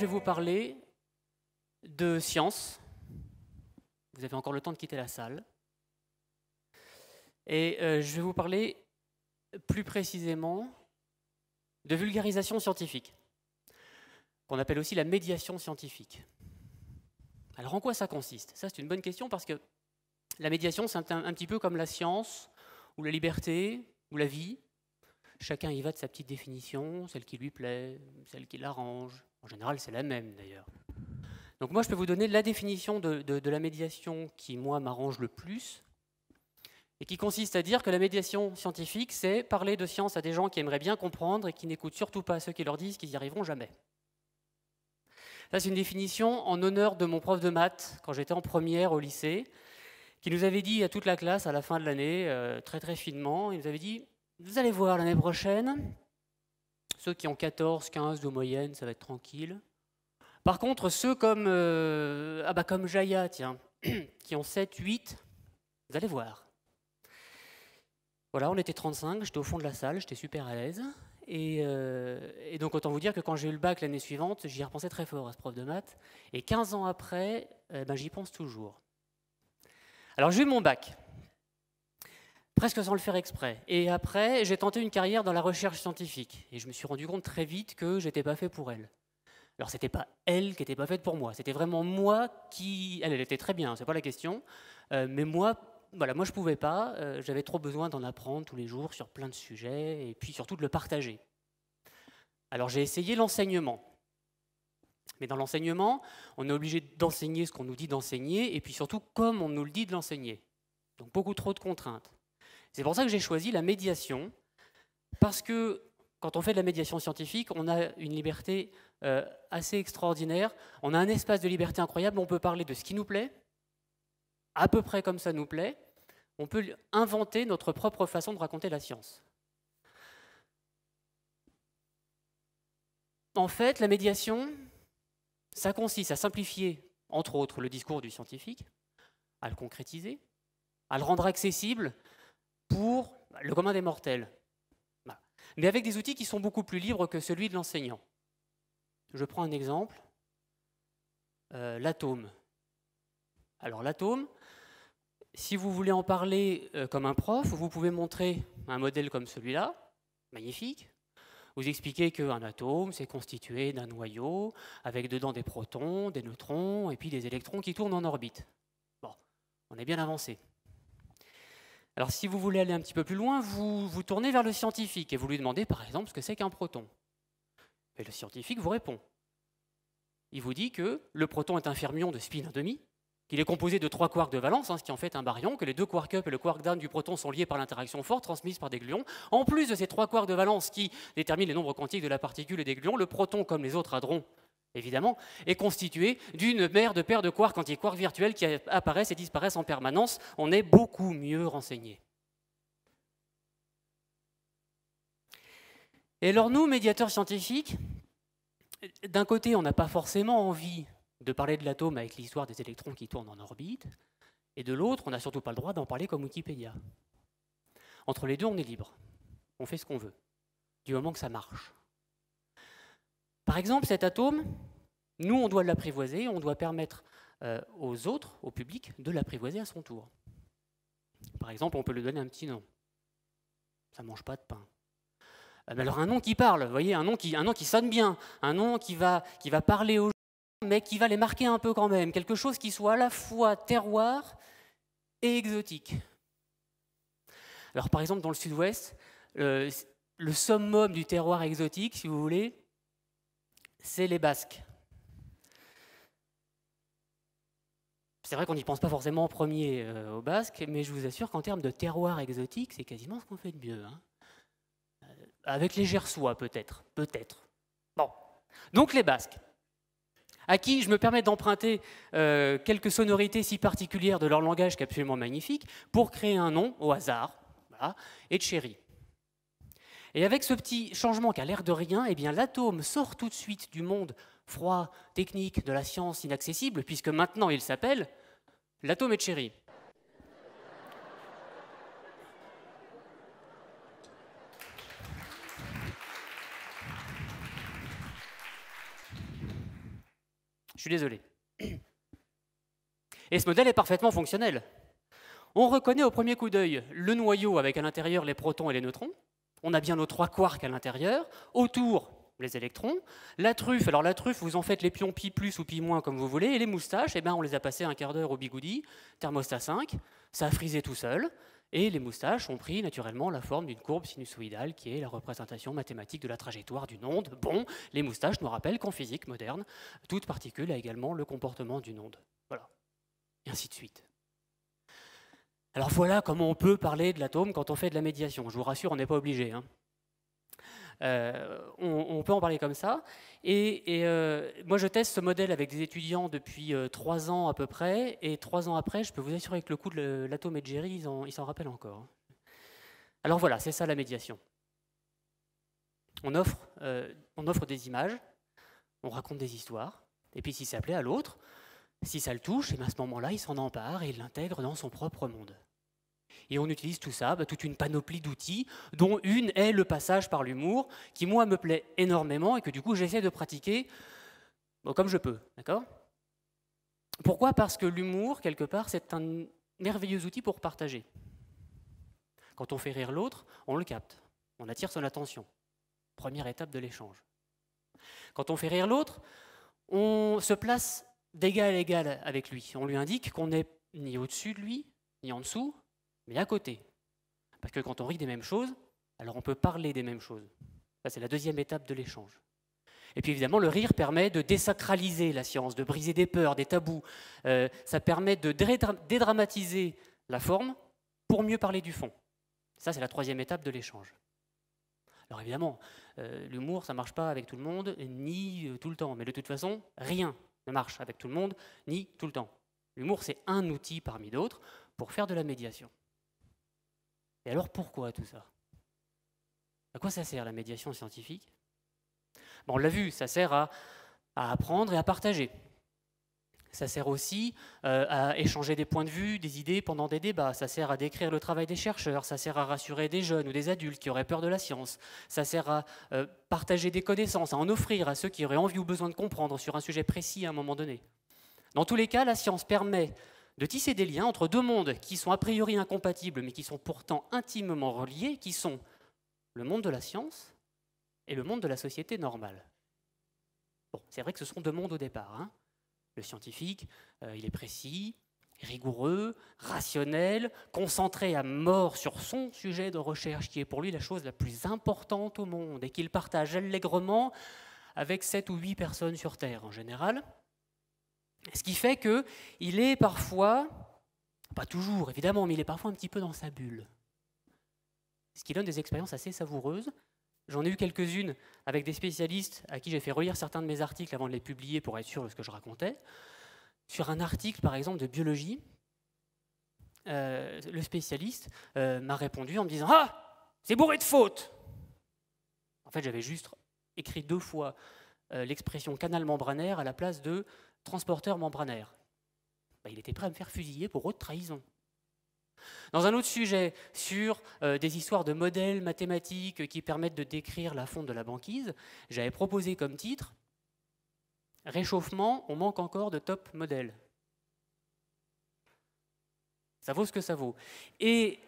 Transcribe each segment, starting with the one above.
je vais vous parler de science. Vous avez encore le temps de quitter la salle. Et euh, je vais vous parler plus précisément de vulgarisation scientifique, qu'on appelle aussi la médiation scientifique. Alors en quoi ça consiste Ça c'est une bonne question parce que la médiation c'est un petit peu comme la science ou la liberté ou la vie. Chacun y va de sa petite définition, celle qui lui plaît, celle qui l'arrange, en général, c'est la même d'ailleurs. Donc moi, je peux vous donner la définition de, la médiation qui, moi, m'arrange le plus, et qui consiste à dire que la médiation scientifique, c'est parler de science à des gens qui aimeraient bien comprendre et qui n'écoutent surtout pas ceux qui leur disent qu'ils n'y arriveront jamais. Ça, c'est une définition en honneur de mon prof de maths quand j'étais en première au lycée, qui nous avait dit à toute la classe à la fin de l'année, euh, très très finement, il nous avait dit, vous allez voir l'année prochaine, ceux qui ont 14, 15 de moyenne, ça va être tranquille. Par contre, ceux comme, euh, ah bah, comme Jaya, tiens, qui ont 7, 8, vous allez voir. Voilà, on était 35, j'étais au fond de la salle, j'étais super à l'aise. Euh, et, donc, autant vous dire que quand j'ai eu le bac l'année suivante, j'y repensais très fort à ce prof de maths. Et 15 ans après, eh ben, j'y pense toujours. Alors, j'ai eu mon bac presque sans le faire exprès. Et après, j'ai tenté une carrière dans la recherche scientifique. Et je me suis rendu compte très vite que j'étais pas fait pour elle. Alors c'était pas elle qui était pas faite pour moi, c'était vraiment moi qui, elle, elle était très bien, c'est pas la question, euh, mais moi, voilà, moi je pouvais pas, euh, j'avais trop besoin d'en apprendre tous les jours sur plein de sujets et puis surtout de le partager. Alors j'ai essayé l'enseignement, mais dans l'enseignement, on est obligé d'enseigner ce qu'on nous dit d'enseigner et puis surtout comme on nous le dit de l'enseigner. Donc beaucoup trop de contraintes. C'est pour ça que j'ai choisi la médiation, parce que quand on fait de la médiation scientifique, on a une liberté euh, assez extraordinaire, on a un espace de liberté incroyable, on peut parler de ce qui nous plaît, à peu près comme ça nous plaît, on peut inventer notre propre façon de raconter la science. En fait, la médiation, ça consiste à simplifier, entre autres, le discours du scientifique, à le concrétiser, à le rendre accessible pour le commun des mortels, mais avec des outils qui sont beaucoup plus libres que celui de l'enseignant. Je prends un exemple, euh, l'atome. Alors l'atome, si vous voulez en parler euh, comme un prof, vous pouvez montrer un modèle comme celui-là, magnifique. Vous expliquez qu'un atome, c'est constitué d'un noyau avec dedans des protons, des neutrons et puis des électrons qui tournent en orbite. Bon, on est bien avancé. Alors si vous voulez aller un petit peu plus loin, vous vous tournez vers le scientifique et vous lui demandez par exemple ce que c'est qu'un proton. Et le scientifique vous répond. Il vous dit que le proton est un fermion de spin 1,5, qu'il est composé de trois quarks de valence, hein, ce qui en fait un baryon, que les deux quarks up et le quark down du proton sont liés par l'interaction forte transmise par des gluons. En plus de ces trois quarks de valence qui déterminent les nombres quantiques de la particule et des gluons, le proton, comme les autres hadrons, évidemment, est constitué d'une mère de paires de quarks anti-quarks virtuels qui apparaissent et disparaissent en permanence. On est beaucoup mieux renseigné. Et alors nous, médiateurs scientifiques, d'un côté, on n'a pas forcément envie de parler de l'atome avec l'histoire des électrons qui tournent en orbite, et de l'autre, on n'a surtout pas le droit d'en parler comme Wikipédia. Entre les deux, on est libre. On fait ce qu'on veut, du moment que ça marche. Par exemple, cet atome, nous, on doit l'apprivoiser, on doit permettre euh, aux autres, au public, de l'apprivoiser à son tour. Par exemple, on peut lui donner un petit nom. Ça ne mange pas de pain. Ah ben alors un nom qui parle, vous voyez, un nom qui, un nom qui sonne bien, un nom qui va, qui va parler aux gens, mais qui va les marquer un peu quand même. Quelque chose qui soit à la fois terroir et exotique. Alors par exemple, dans le sud-ouest, le summum du terroir exotique, si vous voulez, c'est les Basques. C'est vrai qu'on n'y pense pas forcément en premier euh, aux Basques, mais je vous assure qu'en termes de terroir exotique, c'est quasiment ce qu'on fait de mieux. Hein. Euh, avec les Gersois, peut-être. Peut-être. Bon. Donc les Basques, à qui je me permets d'emprunter euh, quelques sonorités si particulières de leur langage qu'absolument magnifique, pour créer un nom au hasard, et et Chéri. Et avec ce petit changement qui a l'air de rien, eh bien l'atome sort tout de suite du monde froid, technique, de la science inaccessible, puisque maintenant il s'appelle l'atome et chéri. Je suis désolé. Et ce modèle est parfaitement fonctionnel. On reconnaît au premier coup d'œil le noyau avec à l'intérieur les protons et les neutrons, on a bien nos trois quarks à l'intérieur, autour les électrons, la truffe, alors la truffe, vous en faites les pions pi plus ou pi moins comme vous voulez, et les moustaches, eh ben, on les a passées un quart d'heure au bigoudi, thermostat 5, ça a frisé tout seul, et les moustaches ont pris naturellement la forme d'une courbe sinusoïdale qui est la représentation mathématique de la trajectoire d'une onde. Bon, les moustaches nous rappellent qu'en physique moderne, toute particule a également le comportement d'une onde. Voilà. Et ainsi de suite. Alors voilà comment on peut parler de l'atome quand on fait de la médiation. Je vous rassure, on n'est pas obligé. Hein. Euh, on, peut en parler comme ça. Et, euh, moi, je teste ce modèle avec des étudiants depuis euh, trois ans à peu près. Et trois ans après, je peux vous assurer que le coup de l'atome et de Jerry, ils s'en rappellent encore. Alors voilà, c'est ça la médiation. On offre, on offre des images, on raconte des histoires. Et puis si ça à l'autre, si ça le touche, et eh ben, à ce moment-là, il s'en empare et il l'intègre dans son propre monde. Et on utilise tout ça, bah, toute une panoplie d'outils, dont une est le passage par l'humour, qui moi me plaît énormément et que du coup j'essaie de pratiquer comme je peux. D'accord Pourquoi Parce que l'humour, quelque part, c'est un merveilleux outil pour partager. Quand on fait rire l'autre, on le capte, on attire son attention. Première étape de l'échange. Quand on fait rire l'autre, on se place d'égal à égal avec lui. On lui indique qu'on n'est ni au-dessus de lui, ni en dessous, mais à côté. Parce que quand on rit des mêmes choses, alors on peut parler des mêmes choses. Ça, c'est la deuxième étape de l'échange. Et puis évidemment, le rire permet de désacraliser la science, de briser des peurs, des tabous. Euh, ça permet de dédramatiser la forme pour mieux parler du fond. Ça, c'est la troisième étape de l'échange. Alors évidemment, euh, l'humour, ça ne marche pas avec tout le monde, ni euh, tout le temps. Mais de toute façon, rien ne marche avec tout le monde, ni tout le temps. L'humour, c'est un outil parmi d'autres pour faire de la médiation. Et alors pourquoi tout ça À quoi ça sert la médiation scientifique On l'a vu, ça sert à apprendre et à partager. Ça sert aussi euh, à échanger des points de vue, des idées pendant des débats. Ça sert à décrire le travail des chercheurs. Ça sert à rassurer des jeunes ou des adultes qui auraient peur de la science. Ça sert à euh, partager des connaissances, à en offrir à ceux qui auraient envie ou besoin de comprendre sur un sujet précis à un moment donné. Dans tous les cas, la science permet de tisser des liens entre deux mondes qui sont a priori incompatibles, mais qui sont pourtant intimement reliés, qui sont le monde de la science et le monde de la société normale. Bon, c'est vrai que ce sont deux mondes au départ. Hein. Le scientifique, euh, il est précis, rigoureux, rationnel, concentré à mort sur son sujet de recherche qui est pour lui la chose la plus importante au monde et qu'il partage allègrement avec sept ou huit personnes sur Terre en général. Ce qui fait qu'il est parfois, pas toujours évidemment, mais il est parfois un petit peu dans sa bulle. Ce qui donne des expériences assez savoureuses J'en ai eu quelques-unes avec des spécialistes à qui j'ai fait relire certains de mes articles avant de les publier pour être sûr de ce que je racontais. Sur un article, par exemple, de biologie, euh, le spécialiste euh, m'a répondu en me disant Ah, c'est bourré de fautes En fait, j'avais juste écrit deux fois euh, l'expression canal membranaire à la place de transporteur membranaire. Bah, il était prêt à me faire fusiller pour haute trahison. Dans un autre sujet, sur euh, des histoires de modèles mathématiques qui permettent de décrire la fonte de la banquise, j'avais proposé comme titre Réchauffement, on manque encore de top modèles. Ça vaut ce que ça vaut. Et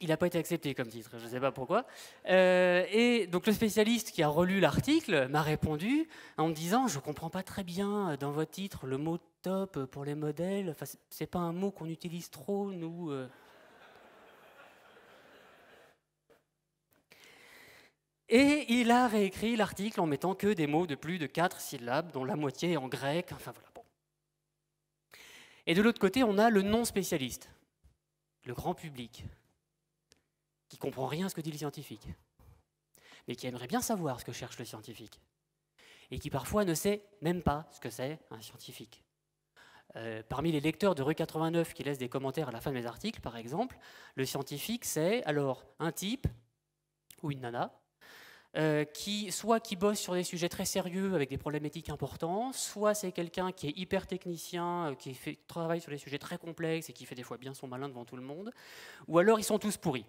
il n'a pas été accepté comme titre, je ne sais pas pourquoi. Euh, et donc le spécialiste qui a relu l'article m'a répondu en me disant Je ne comprends pas très bien euh, dans votre titre le mot top pour les modèles, ce n'est pas un mot qu'on utilise trop, nous. Euh. Et il a réécrit l'article en mettant que des mots de plus de quatre syllabes, dont la moitié en grec, enfin voilà. Et de l'autre côté, on a le non spécialiste, le grand public, qui comprend rien à ce que dit le scientifique, mais qui aimerait bien savoir ce que cherche le scientifique, et qui parfois ne sait même pas ce que c'est un scientifique. Euh, parmi les lecteurs de Rue 89 qui laissent des commentaires à la fin de mes articles, par exemple, le scientifique, c'est alors un type ou une nana euh, qui soit qui bosse sur des sujets très sérieux avec des problèmes éthiques importants, soit c'est quelqu'un qui est hyper technicien, euh, qui fait, travaille sur des sujets très complexes et qui fait des fois bien son malin devant tout le monde, ou alors ils sont tous pourris.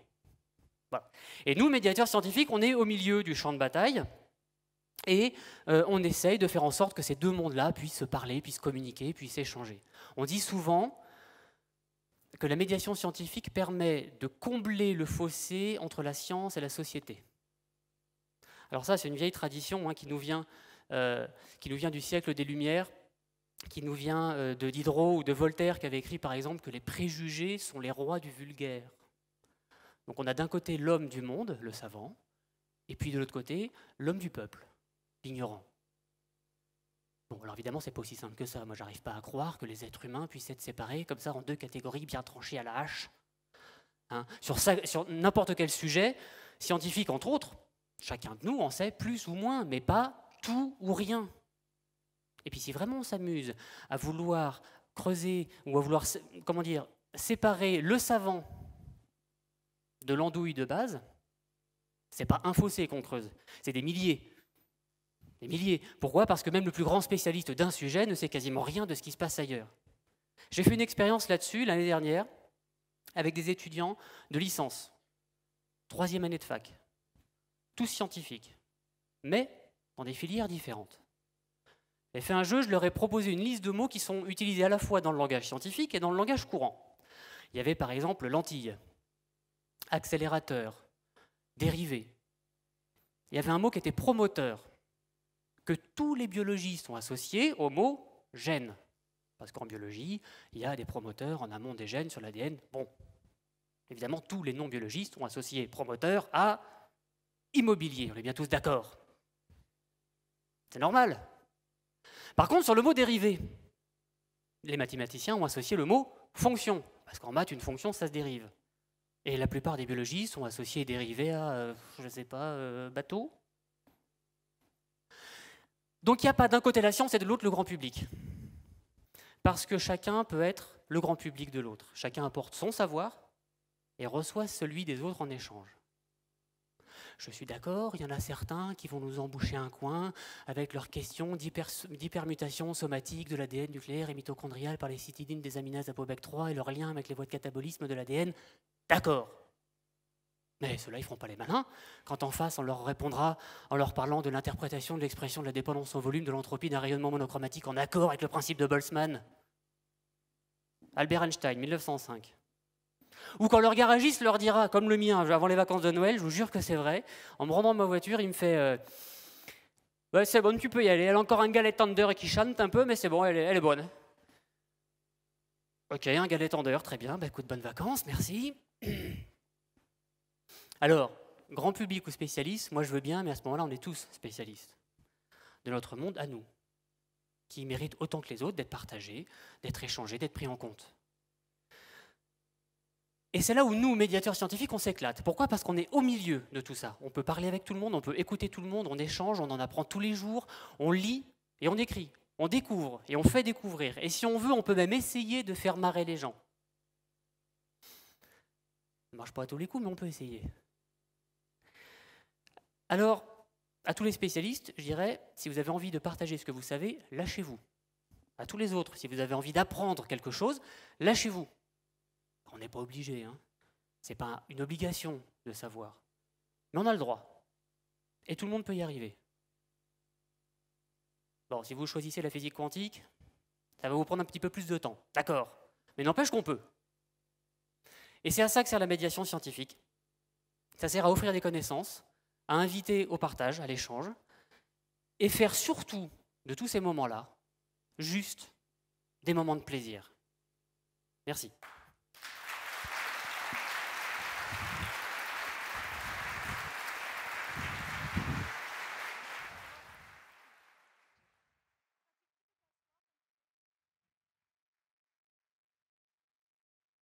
Et nous, médiateurs scientifiques, on est au milieu du champ de bataille et euh, on essaye de faire en sorte que ces deux mondes-là puissent se parler, puissent communiquer, puissent échanger. On dit souvent que la médiation scientifique permet de combler le fossé entre la science et la société. Alors ça, c'est une vieille tradition hein, qui, nous vient, euh, qui nous vient du siècle des Lumières, qui nous vient euh, de Diderot ou de Voltaire, qui avait écrit par exemple que les préjugés sont les rois du vulgaire. Donc on a d'un côté l'homme du monde, le savant, et puis de l'autre côté l'homme du peuple, l'ignorant. Bon, alors évidemment, c'est pas aussi simple que ça. Moi, j'arrive pas à croire que les êtres humains puissent être séparés comme ça en deux catégories bien tranchées à la hache. Hein. sur, sur n'importe quel sujet, scientifique entre autres, chacun de nous en sait plus ou moins, mais pas tout ou rien. Et puis si vraiment on s'amuse à vouloir creuser ou à vouloir, comment dire, séparer le savant de l'andouille de base, c'est pas un fossé qu'on creuse, c'est des milliers. Des milliers. Pourquoi Parce que même le plus grand spécialiste d'un sujet ne sait quasiment rien de ce qui se passe ailleurs. J'ai fait une expérience là-dessus l'année dernière avec des étudiants de licence, troisième année de fac, tous scientifiques, mais dans des filières différentes. J'ai fait un jeu, je leur ai proposé une liste de mots qui sont utilisés à la fois dans le langage scientifique et dans le langage courant. Il y avait par exemple lentille, accélérateur, dérivé. Il y avait un mot qui était promoteur, que tous les biologistes ont associé au mot gène. Parce qu'en biologie, il y a des promoteurs en amont des gènes sur l'ADN. Bon, évidemment, tous les non-biologistes ont associé promoteur à immobilier. On est bien tous d'accord. C'est normal. Par contre, sur le mot dérivé, les mathématiciens ont associé le mot fonction. Parce qu'en maths, une fonction, ça se dérive. Et la plupart des biologies sont associées et dérivées à, euh, je ne sais pas, bateaux. bateau. Donc il n'y a pas d'un côté la science et de l'autre le grand public. Parce que chacun peut être le grand public de l'autre. Chacun apporte son savoir et reçoit celui des autres en échange. Je suis d'accord, il y en a certains qui vont nous emboucher un coin avec leurs questions d'hypermutation somatique de l'ADN nucléaire et mitochondriale par les cytidines des aminases ApoBec3 et leurs liens avec les voies de catabolisme de l'ADN. D'accord. Mais ceux-là, ils ne feront pas les malins. Quand en face, on leur répondra en leur parlant de l'interprétation de l'expression de la dépendance au volume de l'entropie d'un rayonnement monochromatique en accord avec le principe de Boltzmann. Albert Einstein, 1905. Ou quand leur garagiste leur dira, comme le mien, avant les vacances de Noël, je vous jure que c'est vrai, en me rendant ma voiture, il me fait euh, C'est bon, tu peux y aller. Elle a encore un galet tender qui chante un peu, mais c'est bon, elle est bonne. Ok, un galet dehors, très bien. Bah, écoute, bonnes vacances, merci. Alors, grand public ou spécialiste, moi je veux bien, mais à ce moment-là, on est tous spécialistes de notre monde à nous, qui mérite autant que les autres d'être partagés, d'être échangés, d'être pris en compte. Et c'est là où nous, médiateurs scientifiques, on s'éclate. Pourquoi Parce qu'on est au milieu de tout ça. On peut parler avec tout le monde, on peut écouter tout le monde, on échange, on en apprend tous les jours, on lit et on écrit. On découvre et on fait découvrir. Et si on veut, on peut même essayer de faire marrer les gens. Ça ne marche pas à tous les coups, mais on peut essayer. Alors, à tous les spécialistes, je dirais, si vous avez envie de partager ce que vous savez, lâchez-vous. À tous les autres, si vous avez envie d'apprendre quelque chose, lâchez-vous. On n'est pas obligé, hein. ce n'est pas une obligation de savoir, mais on a le droit. Et tout le monde peut y arriver. Bon, si vous choisissez la physique quantique, ça va vous prendre un petit peu plus de temps, d'accord Mais n'empêche qu'on peut. Et c'est à ça que sert la médiation scientifique. Ça sert à offrir des connaissances, à inviter au partage, à l'échange, et faire surtout de tous ces moments-là juste des moments de plaisir. Merci.